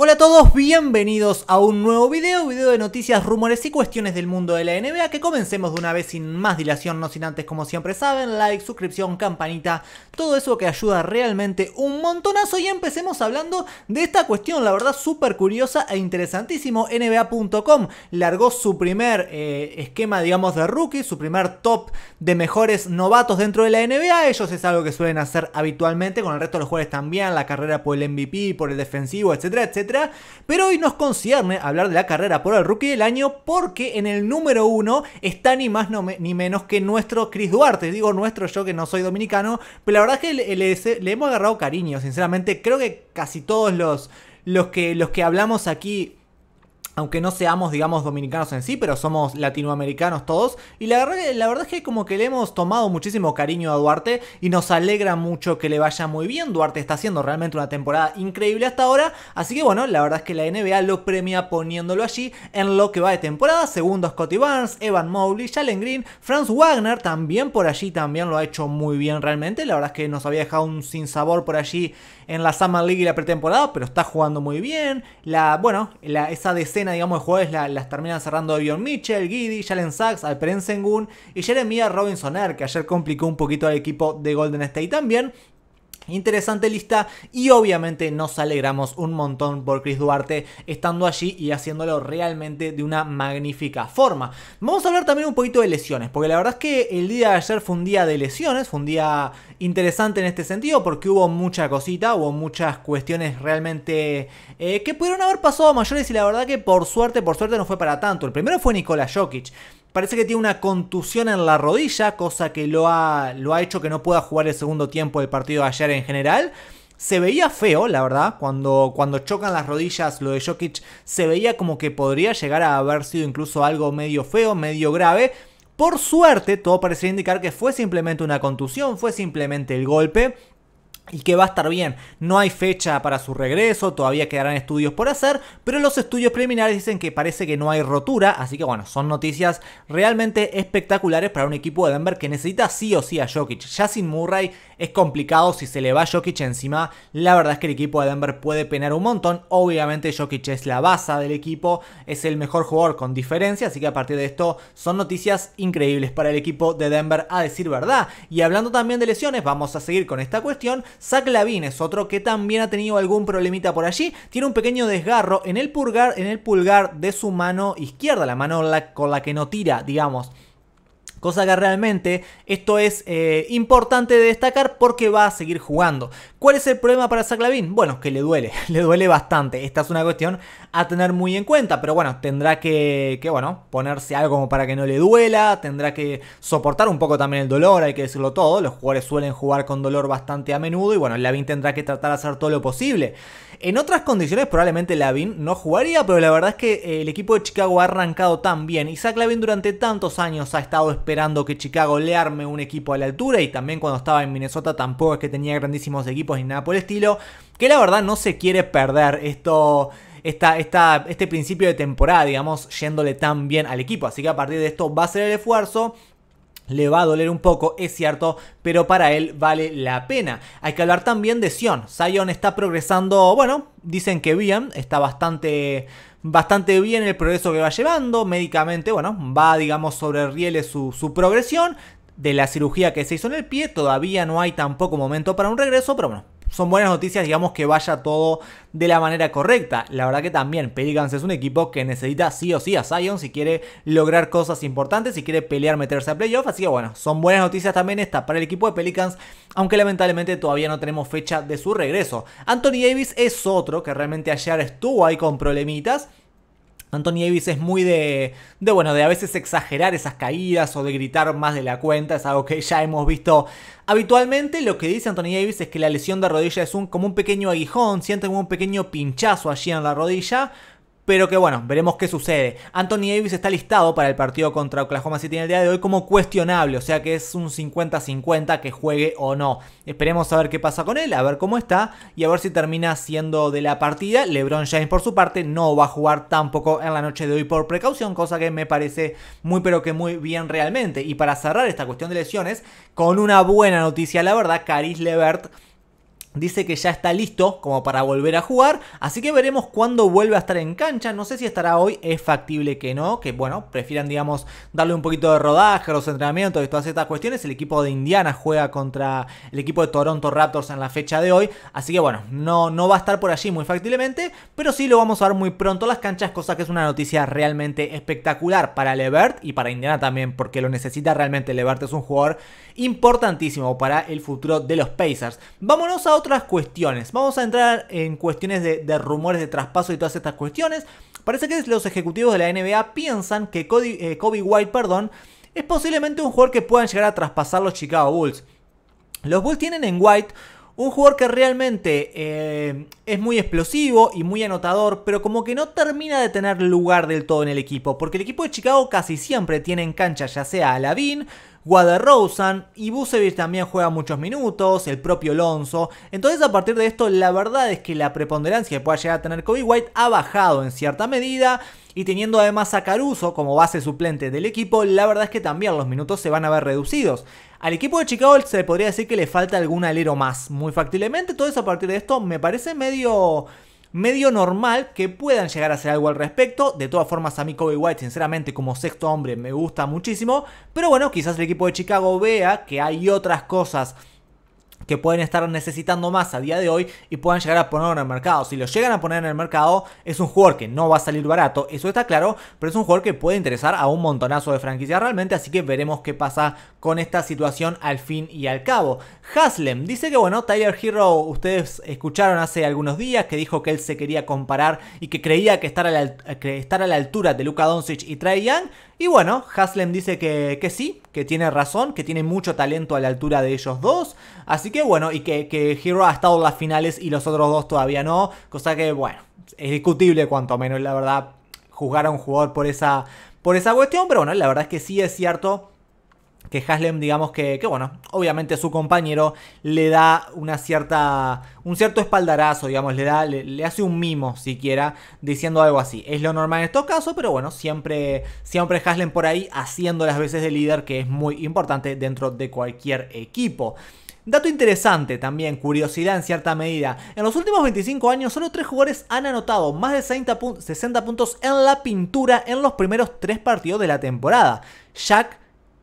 Hola a todos, bienvenidos a un nuevo video, video de noticias, rumores y cuestiones del mundo de la NBA que comencemos de una vez sin más dilación, no sin antes como siempre saben, like, suscripción, campanita, todo eso que ayuda realmente un montonazo y empecemos hablando de esta cuestión, la verdad súper curiosa e interesantísimo, NBA.com largó su primer eh, esquema digamos de rookie, su primer top de mejores novatos dentro de la NBA, ellos es algo que suelen hacer habitualmente con el resto de los jugadores también, la carrera por el MVP, por el defensivo, etcétera, etcétera pero hoy nos concierne hablar de la carrera por el rookie del año porque en el número uno está ni más ni menos que nuestro Chris Duarte. Digo nuestro yo que no soy dominicano, pero la verdad es que le, le hemos agarrado cariño, sinceramente. Creo que casi todos los, los que, los que hablamos aquí aunque no seamos, digamos, dominicanos en sí, pero somos latinoamericanos todos. Y la, verdad es que como que le hemos tomado muchísimo cariño a Duarte y nos alegra mucho que le vaya muy bien. Duarte está haciendo realmente una temporada increíble hasta ahora. Así que bueno, la verdad es que la NBA lo premia poniéndolo allí en lo que va de temporada. Segundo Scotty Barnes, Evan Mowley, Jalen Green, Franz Wagner también por allí también lo ha hecho muy bien realmente. La verdad es que nos había dejado un sinsabor por allí en la Summer League y la pretemporada, pero está jugando muy bien. La, bueno, la, esa decena digamos, de jueves las terminan cerrando Evion Mitchell, Giddy, Jalen Sachs, Alperen Sengun y Jeremiah Robinson Air, que ayer complicó un poquito al equipo de Golden State también. Interesante lista y obviamente nos alegramos un montón por Chris Duarte estando allí y haciéndolo realmente de una magnífica forma. Vamos a hablar también un poquito de lesiones, porque la verdad es que el día de ayer fue un día de lesiones, fue un día interesante en este sentido porque hubo mucha cosita, hubo muchas cuestiones realmente eh, que pudieron haber pasado a mayores y la verdad que por suerte, por suerte no fue para tanto. El primero fue Nikola Jokic. Parece que tiene una contusión en la rodilla, cosa que lo ha, lo ha hecho que no pueda jugar el segundo tiempo del partido de ayer en general. Se veía feo, la verdad, cuando, cuando chocan las rodillas lo de Jokic, se veía como que podría llegar a haber sido incluso algo medio feo, medio grave. Por suerte, todo parecía indicar que fue simplemente una contusión, fue simplemente el golpe y que va a estar bien. No hay fecha para su regreso, todavía quedarán estudios por hacer, pero los estudios preliminares dicen que parece que no hay rotura, así que bueno, son noticias realmente espectaculares para un equipo de Denver que necesita sí o sí a Jokic. Ya sin Murray es complicado si se le va Jokic encima, la verdad es que el equipo de Denver puede penar un montón, obviamente Jokic es la base del equipo, es el mejor jugador con diferencia, así que a partir de esto son noticias increíbles para el equipo de Denver a decir verdad. Y hablando también de lesiones, vamos a seguir con esta cuestión, Zach es otro que también ha tenido algún problemita por allí. Tiene un pequeño desgarro en el pulgar, en el pulgar de su mano izquierda, la mano con la que no tira, digamos. Cosa que realmente esto es eh, importante de destacar porque va a seguir jugando. ¿Cuál es el problema para Saclavin? Bueno, que le duele, le duele bastante. Esta es una cuestión a tener muy en cuenta, pero bueno, tendrá que, bueno, ponerse algo como para que no le duela, tendrá que soportar un poco también el dolor, hay que decirlo todo. Los jugadores suelen jugar con dolor bastante a menudo y bueno, Lavin tendrá que tratar de hacer todo lo posible. En otras condiciones probablemente Lavin no jugaría, pero la verdad es que eh, el equipo de Chicago ha arrancado tan bien y Zach durante tantos años ha estado esperando que Chicago le arme un equipo a la altura y también cuando estaba en Minnesota tampoco es que tenía grandísimos equipos y nada por el estilo, que la verdad no se quiere perder esto... Esta, esta, este principio de temporada, digamos, yéndole tan bien al equipo. Así que a partir de esto va a ser el esfuerzo. Le va a doler un poco, es cierto, pero para él vale la pena. Hay que hablar también de Sion. Sion está progresando, bueno, dicen que bien, está bastante, bastante bien el progreso que va llevando. Médicamente, bueno, va, digamos, sobre rieles su, su progresión de la cirugía que se hizo en el pie. Todavía no hay tampoco momento para un regreso, pero bueno, son buenas noticias, digamos, que vaya todo de la manera correcta. La verdad que también Pelicans es un equipo que necesita sí o sí a Zion si quiere lograr cosas importantes, si quiere pelear, meterse a playoff. Así que bueno, son buenas noticias también esta para el equipo de Pelicans, aunque lamentablemente todavía no tenemos fecha de su regreso. Anthony Davis es otro que realmente ayer estuvo ahí con problemitas Anthony Davis es muy de, de, bueno, de a veces exagerar esas caídas o de gritar más de la cuenta, es algo que ya hemos visto habitualmente. Lo que dice Anthony Davis es que la lesión de rodilla es un, como un pequeño aguijón, siente como un pequeño pinchazo allí en la rodilla, pero que bueno, veremos qué sucede. Anthony Davis está listado para el partido contra Oklahoma City en el día de hoy como cuestionable, o sea que es un 50-50 que juegue o no. Esperemos a ver qué pasa con él, a ver cómo está y a ver si termina siendo de la partida. LeBron James por su parte no va a jugar tampoco en la noche de hoy por precaución, cosa que me parece muy pero que muy bien realmente. Y para cerrar esta cuestión de lesiones, con una buena noticia, la verdad, Caris Levert Dice que ya está listo como para volver a jugar, así que veremos cuándo vuelve a estar en cancha, no sé si estará hoy, es factible que no, que bueno, prefieran digamos darle un poquito de rodaje a los entrenamientos y todas estas cuestiones, el equipo de Indiana juega contra el equipo de Toronto Raptors en la fecha de hoy, así que bueno, no, no va a estar por allí muy factiblemente, pero sí lo vamos a ver muy pronto las canchas, cosa que es una noticia realmente espectacular para Levert y para Indiana también, porque lo necesita realmente, Levert es un jugador importantísimo para el futuro de los Pacers. Vámonos a otras cuestiones. Vamos a entrar en cuestiones de, rumores de traspaso y todas estas cuestiones. Parece que los ejecutivos de la NBA piensan que eh, Kobe White perdón, es posiblemente un jugador que puedan llegar a traspasar los Chicago Bulls. Los Bulls tienen en White un jugador que realmente eh, es muy explosivo y muy anotador, pero como que no termina de tener lugar del todo en el equipo, porque el equipo de Chicago casi siempre tiene en cancha ya sea a Lavin Rosen y Busevich también juega muchos minutos, el propio Alonso. Entonces a partir de esto la verdad es que la preponderancia que pueda llegar a tener Kobe White ha bajado en cierta medida y teniendo además a Caruso como base suplente del equipo, la verdad es que también los minutos se van a ver reducidos. Al equipo de Chicago se podría decir que le falta algún alero más, muy factiblemente. Entonces a partir de esto me parece medio medio normal que puedan llegar a hacer algo al respecto. De todas formas, a mí Kobe White, sinceramente, como sexto hombre, me gusta muchísimo. Pero bueno, quizás el equipo de Chicago vea que hay otras cosas que pueden estar necesitando más a día de hoy y puedan llegar a ponerlo en el mercado. Si lo llegan a poner en el mercado, es un jugador que no va a salir barato, eso está claro, pero es un jugador que puede interesar a un montonazo de franquicias realmente, así que veremos qué pasa con esta situación al fin y al cabo. Haslem dice que bueno, Tyler Hero, ustedes escucharon hace algunos días que dijo que él se quería comparar y que creía que estar a la, estar a la altura de Luka Doncic y Trae Young, y bueno, Haslem dice que, sí, que tiene razón, que tiene mucho talento a la altura de ellos dos. Así que bueno, y que, que Hero ha estado en las finales y los otros dos todavía no. Cosa que, bueno, es discutible cuanto menos, la verdad, juzgar a un jugador por esa, por esa cuestión. Pero bueno, la verdad es que sí es cierto que Haslem, digamos que, bueno, obviamente su compañero le da una cierta, un cierto espaldarazo, digamos, le, da, le, hace un mimo siquiera diciendo algo así. Es lo normal en estos casos, pero bueno, siempre, siempre Haslem por ahí haciendo las veces de líder, que es muy importante dentro de cualquier equipo. Dato interesante también, curiosidad en cierta medida. En los últimos 25 años, solo 3 jugadores han anotado más de 60, puntos en la pintura en los primeros 3 partidos de la temporada. Jack,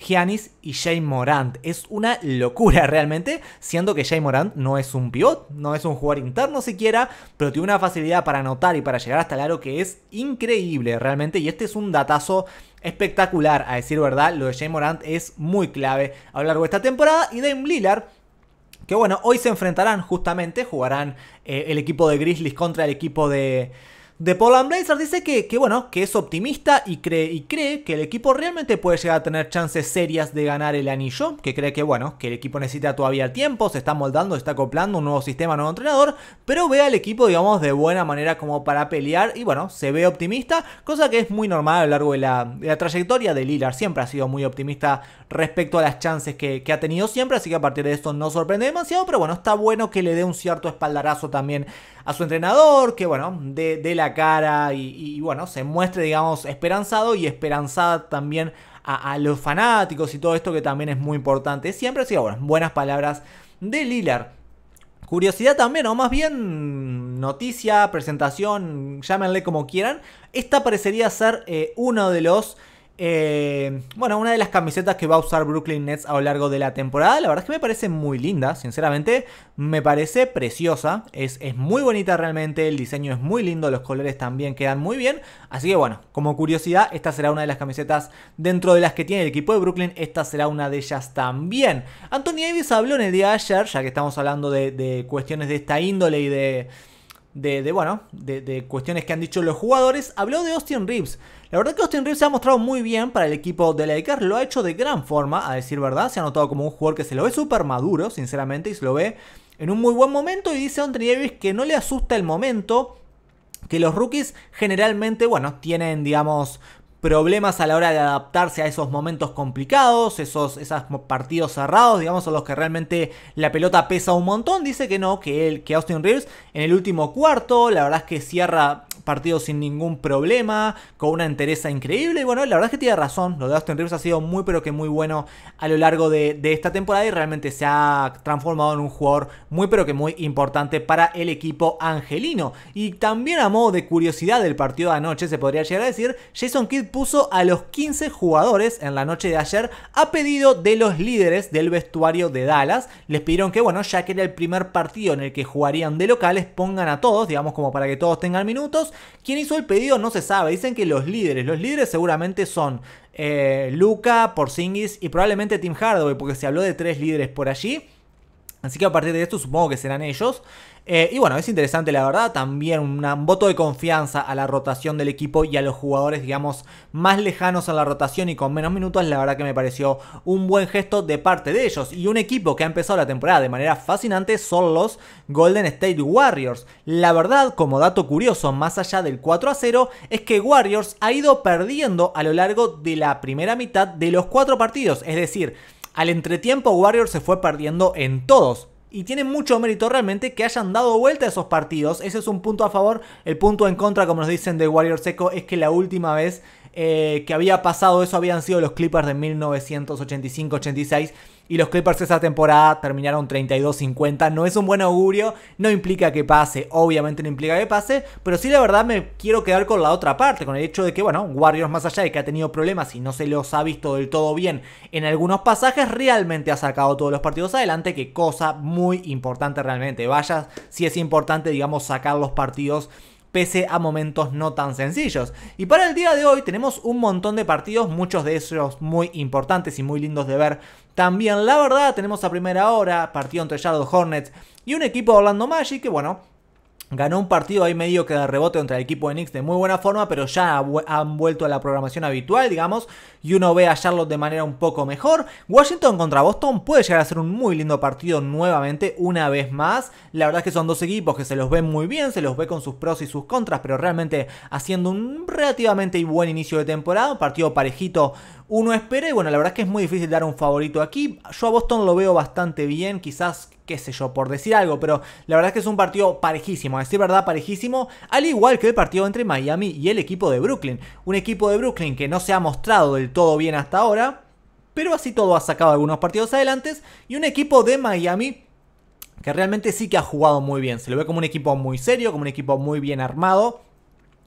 Giannis y Jay Morant. Es una locura realmente, siendo que Jay Morant no es un pivot, no es un jugador interno siquiera, pero tiene una facilidad para anotar y para llegar hasta el aro que es increíble realmente. Y este es un datazo espectacular, a decir verdad. Lo de Jay Morant es muy clave a lo largo de esta temporada. Y Dame Lillard que bueno, hoy se enfrentarán justamente, jugarán eh, el equipo de Grizzlies contra el equipo de, de Paul Blazer dice que, bueno, que es optimista y cree, y cree que el equipo realmente puede llegar a tener chances serias de ganar el anillo, que cree que bueno, que el equipo necesita todavía tiempo, se está moldando, se está acoplando un nuevo sistema, nuevo entrenador, pero ve al equipo digamos de buena manera como para pelear y bueno, se ve optimista, cosa que es muy normal a lo largo de la, trayectoria de Lillard, siempre ha sido muy optimista respecto a las chances que, que ha tenido siempre, así que a partir de esto no sorprende demasiado, pero bueno, está bueno que le dé un cierto espaldarazo también a su entrenador, que bueno, dé, la cara y, bueno, se muestre, digamos, esperanzado y esperanzada también a, los fanáticos y todo esto que también es muy importante. Siempre, así bueno, buenas palabras de Lilar. Curiosidad también, o más bien noticia, presentación, llámenle como quieran. Esta parecería ser eh, uno de los eh, bueno, una de las camisetas que va a usar Brooklyn Nets a lo largo de la temporada, la verdad es que me parece muy linda, sinceramente, me parece preciosa, es, es muy bonita realmente, el diseño es muy lindo, los colores también quedan muy bien, así que bueno, como curiosidad, esta será una de las camisetas dentro de las que tiene el equipo de Brooklyn, esta será una de ellas también. Anthony Davis habló en el día de ayer, ya que estamos hablando de cuestiones de esta índole y de de, bueno, de, de, cuestiones que han dicho los jugadores, habló de Austin Reeves. La verdad que Austin Reeves se ha mostrado muy bien para el equipo de Lakers, lo ha hecho de gran forma, a decir verdad, se ha notado como un jugador que se lo ve súper maduro, sinceramente, y se lo ve en un muy buen momento, y dice Anthony Davis que no le asusta el momento, que los rookies generalmente, bueno, tienen, digamos, problemas a la hora de adaptarse a esos momentos complicados, esos partidos cerrados, digamos, a los que realmente la pelota pesa un montón. Dice que no, que, él, que Austin Reeves en el último cuarto, la verdad es que cierra partidos sin ningún problema, con una entereza increíble. Y bueno, la verdad es que tiene razón, lo de Austin Reeves ha sido muy pero que muy bueno a lo largo de, de esta temporada y realmente se ha transformado en un jugador muy pero que muy importante para el equipo angelino. Y también a modo de curiosidad del partido de anoche, se podría llegar a decir, Jason Kidd puso a los 15 jugadores en la noche de ayer a pedido de los líderes del vestuario de Dallas. Les pidieron que, bueno, ya que era el primer partido en el que jugarían de locales, pongan a todos, digamos como para que todos tengan minutos. ¿Quién hizo el pedido? No se sabe. Dicen que los líderes, los líderes seguramente son eh, Luca, Porzingis y probablemente Tim Hardaway, porque se habló de tres líderes por allí. Así que a partir de esto supongo que serán ellos. Eh, y bueno, es interesante la verdad, también un voto de confianza a la rotación del equipo y a los jugadores, digamos, más lejanos a la rotación y con menos minutos, la verdad que me pareció un buen gesto de parte de ellos. Y un equipo que ha empezado la temporada de manera fascinante son los Golden State Warriors. La verdad, como dato curioso, más allá del 4 a 0, es que Warriors ha ido perdiendo a lo largo de la primera mitad de los cuatro partidos, es decir... Al entretiempo Warrior se fue perdiendo en todos. Y tiene mucho mérito realmente que hayan dado vuelta a esos partidos. Ese es un punto a favor. El punto en contra, como nos dicen de Warrior Seco, es que la última vez eh, que había pasado eso habían sido los Clippers de 1985-86 y los Clippers esa temporada terminaron 32-50. No es un buen augurio, no implica que pase, obviamente no implica que pase, pero sí la verdad me quiero quedar con la otra parte, con el hecho de que, bueno, Warriors más allá de que ha tenido problemas y no se los ha visto del todo bien en algunos pasajes, realmente ha sacado todos los partidos adelante, que cosa muy importante realmente. Vaya, si es importante, digamos, sacar los partidos pese a momentos no tan sencillos. Y para el día de hoy tenemos un montón de partidos, muchos de esos muy importantes y muy lindos de ver también, la verdad, tenemos a primera hora, partido entre Shadow Hornets y un equipo de Orlando Magic que, bueno, Ganó un partido ahí medio que de rebote contra el equipo de Knicks de muy buena forma, pero ya han vuelto a la programación habitual, digamos, y uno ve a Charlotte de manera un poco mejor. Washington contra Boston puede llegar a ser un muy lindo partido nuevamente, una vez más. La verdad es que son dos equipos que se los ven muy bien, se los ve con sus pros y sus contras, pero realmente haciendo un relativamente buen inicio de temporada, un partido parejito. Uno espera y bueno, la verdad es que es muy difícil dar un favorito aquí. Yo a Boston lo veo bastante bien, quizás qué sé yo, por decir algo, pero la verdad es que es un partido parejísimo, a decir verdad, parejísimo, al igual que el partido entre Miami y el equipo de Brooklyn. Un equipo de Brooklyn que no se ha mostrado del todo bien hasta ahora, pero así todo ha sacado algunos partidos adelante, y un equipo de Miami que realmente sí que ha jugado muy bien, se lo ve como un equipo muy serio, como un equipo muy bien armado,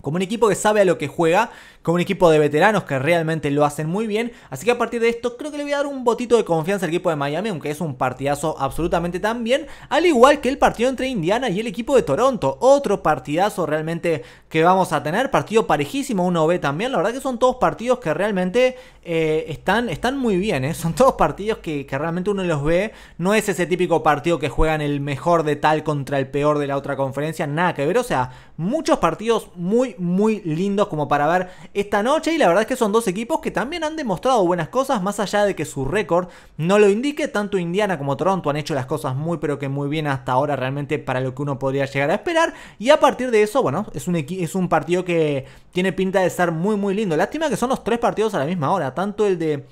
como un equipo que sabe a lo que juega, como un equipo de veteranos que realmente lo hacen muy bien. Así que a partir de esto creo que le voy a dar un botito de confianza al equipo de Miami, aunque es un partidazo absolutamente tan bien, al igual que el partido entre Indiana y el equipo de Toronto. Otro partidazo realmente que vamos a tener, partido parejísimo, uno ve también. La verdad que son todos partidos que realmente eh, están, están muy bien, ¿eh? son todos partidos que realmente uno los ve. No es ese típico partido que juegan el mejor de tal contra el peor de la otra conferencia, nada que ver. O sea, muchos partidos muy, muy lindos como para ver esta noche. Y la verdad es que son dos equipos que también han demostrado buenas cosas, más allá de que su récord no lo indique. Tanto Indiana como Toronto han hecho las cosas muy, pero que muy bien hasta ahora, realmente para lo que uno podría llegar a esperar. Y a partir de eso, bueno, es un, es un partido que tiene pinta de ser muy, muy lindo. Lástima que son los tres partidos a la misma hora, tanto el de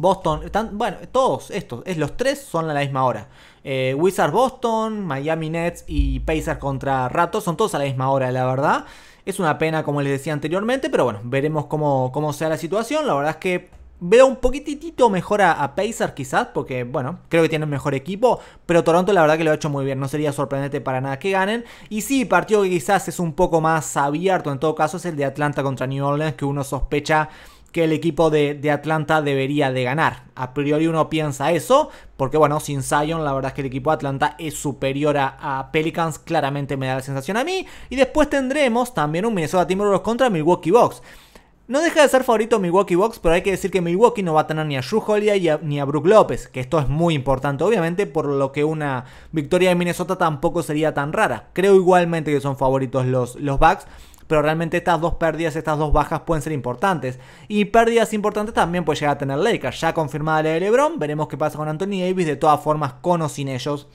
Boston, están, bueno, todos estos, es, los tres son a la misma hora. Eh, Wizards Boston, Miami Nets y Pacers contra Rato, son todos a la misma hora, la verdad. Es una pena, como les decía anteriormente, pero bueno, veremos cómo, cómo sea la situación. La verdad es que veo un poquitito mejor a, a Pacers quizás, porque bueno, creo que tienen mejor equipo, pero Toronto la verdad que lo ha hecho muy bien, no sería sorprendente para nada que ganen. Y sí, partido que quizás es un poco más abierto en todo caso es el de Atlanta contra New Orleans, que uno sospecha que el equipo de, Atlanta debería de ganar. A priori uno piensa eso, porque bueno, sin Zion la verdad es que el equipo de Atlanta es superior a, Pelicans, claramente me da la sensación a mí. Y después tendremos también un Minnesota Timberwolves contra Milwaukee Bucks. No deja de ser favorito Milwaukee Box. pero hay que decir que Milwaukee no va a tener ni a Shu Holiday ni a, ni Brook López, que esto es muy importante, obviamente, por lo que una victoria de Minnesota tampoco sería tan rara. Creo igualmente que son favoritos los, los Bucks, pero realmente estas dos pérdidas, estas dos bajas pueden ser importantes. Y pérdidas importantes también puede llegar a tener Lakers. Ya confirmada la de LeBron, veremos qué pasa con Anthony Davis, de todas formas, con o sin ellos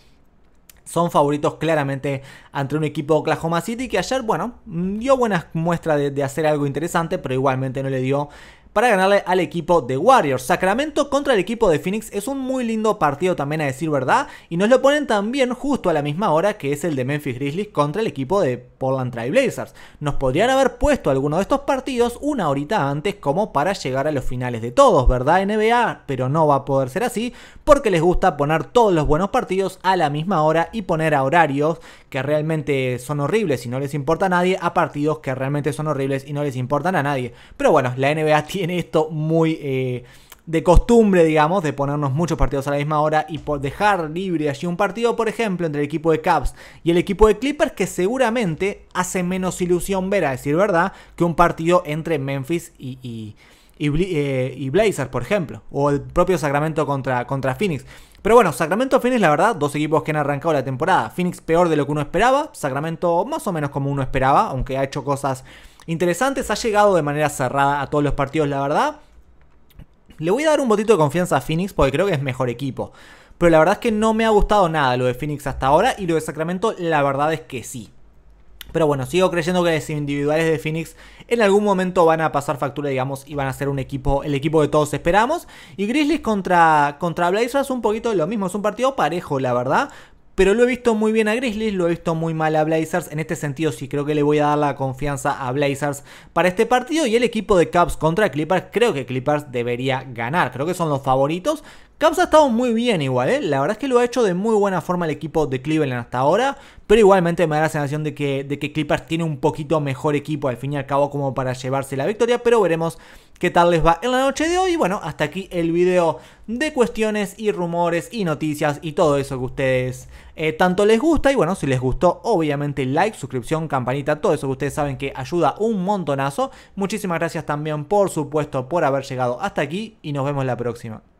son favoritos claramente ante un equipo de Oklahoma City que ayer, bueno, dio buenas muestras de, de, hacer algo interesante, pero igualmente no le dio para ganarle al equipo de Warriors. Sacramento contra el equipo de Phoenix es un muy lindo partido también a decir verdad y nos lo ponen también justo a la misma hora que es el de Memphis Grizzlies contra el equipo de Portland Trail Blazers. Nos podrían haber puesto alguno de estos partidos una horita antes como para llegar a los finales de todos, ¿verdad NBA? Pero no va a poder ser así porque les gusta poner todos los buenos partidos a la misma hora y poner a horarios que realmente son horribles y no les importa a nadie a partidos que realmente son horribles y no les importan a nadie. Pero bueno, la NBA tiene esto muy... Eh, de costumbre, digamos, de ponernos muchos partidos a la misma hora y dejar libre allí un partido, por ejemplo, entre el equipo de Cavs y el equipo de Clippers, que seguramente hace menos ilusión ver, a decir verdad, que un partido entre Memphis y, eh, y, Blazers, por ejemplo, o el propio Sacramento contra, contra Phoenix. Pero bueno, Sacramento Phoenix, la verdad, dos equipos que han arrancado la temporada. Phoenix peor de lo que uno esperaba, Sacramento más o menos como uno esperaba, aunque ha hecho cosas interesantes, ha llegado de manera cerrada a todos los partidos, la verdad. Le voy a dar un botito de confianza a Phoenix porque creo que es mejor equipo. Pero la verdad es que no me ha gustado nada lo de Phoenix hasta ahora y lo de Sacramento la verdad es que sí. Pero bueno, sigo creyendo que los individuales de Phoenix en algún momento van a pasar factura, digamos, y van a ser un equipo, el equipo de todos esperamos. Y Grizzlies contra, contra es un poquito lo mismo, es un partido parejo, la verdad. Pero lo he visto muy bien a Grizzlies, lo he visto muy mal a Blazers. En este sentido, sí creo que le voy a dar la confianza a Blazers para este partido. Y el equipo de Cubs contra Clippers, creo que Clippers debería ganar. Creo que son los favoritos. Caps ha estado muy bien igual, ¿eh? la verdad es que lo ha hecho de muy buena forma el equipo de Cleveland hasta ahora, pero igualmente me da la sensación de que, Clippers tiene un poquito mejor equipo al fin y al cabo como para llevarse la victoria, pero veremos qué tal les va en la noche de hoy. Y bueno, hasta aquí el video de cuestiones y rumores y noticias y todo eso que ustedes eh, tanto les gusta. Y bueno, si les gustó, obviamente like, suscripción, campanita, todo eso que ustedes saben que ayuda un montonazo. Muchísimas gracias también, por supuesto, por haber llegado hasta aquí y nos vemos la próxima.